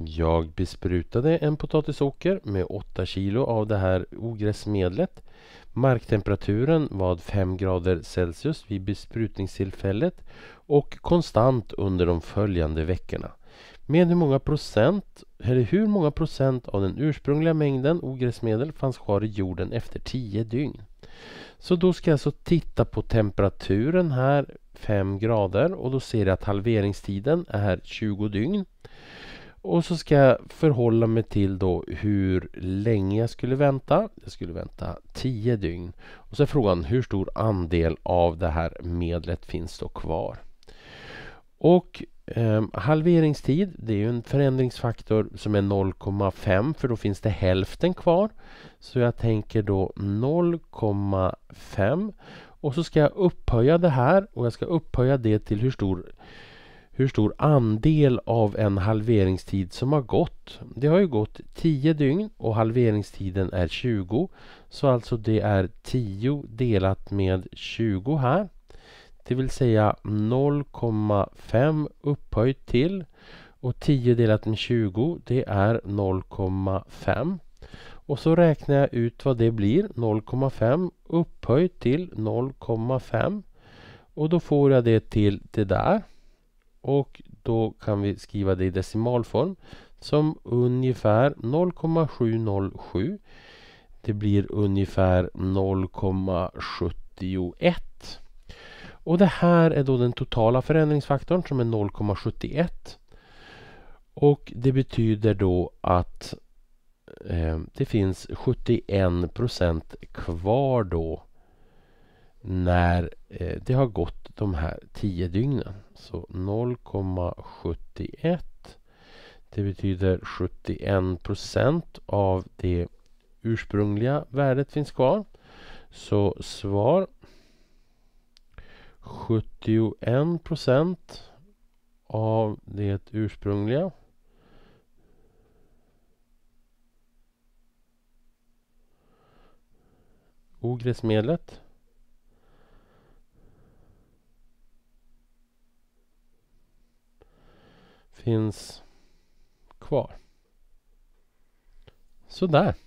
Jag besprutade en potatisåker med 8 kilo av det här ogräsmedlet. Marktemperaturen var 5 grader Celsius vid besprutningstillfället och konstant under de följande veckorna. Med hur många procent, eller hur många procent av den ursprungliga mängden ogräsmedel fanns kvar i jorden efter 10 dygn. Så då ska jag alltså titta på temperaturen här, 5 grader och då ser jag att halveringstiden är 20 dygn. Och så ska jag förhålla mig till då hur länge jag skulle vänta. Jag skulle vänta 10 dygn. Och så är frågan hur stor andel av det här medlet finns då kvar? Och eh, halveringstid, det är ju en förändringsfaktor som är 0,5 för då finns det hälften kvar. Så jag tänker då 0,5 och så ska jag upphöja det här och jag ska upphöja det till hur stor hur stor andel av en halveringstid som har gått. Det har ju gått 10 dygn och halveringstiden är 20. Så alltså det är 10 delat med 20 här. Det vill säga 0,5 upphöjt till och 10 delat med 20 det är 0,5. Och så räknar jag ut vad det blir 0,5 upphöjt till 0,5 och då får jag det till det där och då kan vi skriva det i decimalform som ungefär 0,707. Det blir ungefär 0,71. Och det här är då den totala förändringsfaktorn som är 0,71. Och det betyder då att eh, det finns 71 procent kvar då när eh, det har gått de här 10 dygnen. Så 0,71 det betyder 71 procent av det ursprungliga värdet finns kvar. Så svar 71 procent av det ursprungliga. Ogräsmedlet finns kvar. Sådär.